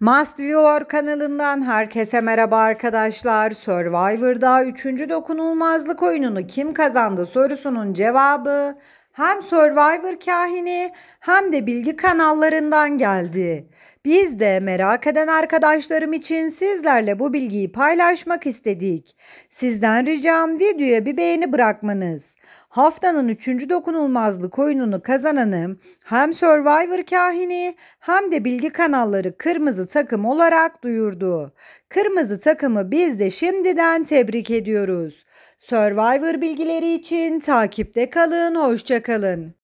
Must Viewer kanalından herkese merhaba arkadaşlar. Survivor'da 3. dokunulmazlık oyununu kim kazandı sorusunun cevabı hem Survivor kahini hem de bilgi kanallarından geldi. Biz de merak eden arkadaşlarım için sizlerle bu bilgiyi paylaşmak istedik. Sizden ricam videoya bir beğeni bırakmanız. Haftanın 3. dokunulmazlık oyununu kazananı hem Survivor kahini hem de bilgi kanalları kırmızı takım olarak duyurdu. Kırmızı takımı biz de şimdiden tebrik ediyoruz. Survivor bilgileri için takipte kalın, hoşçakalın.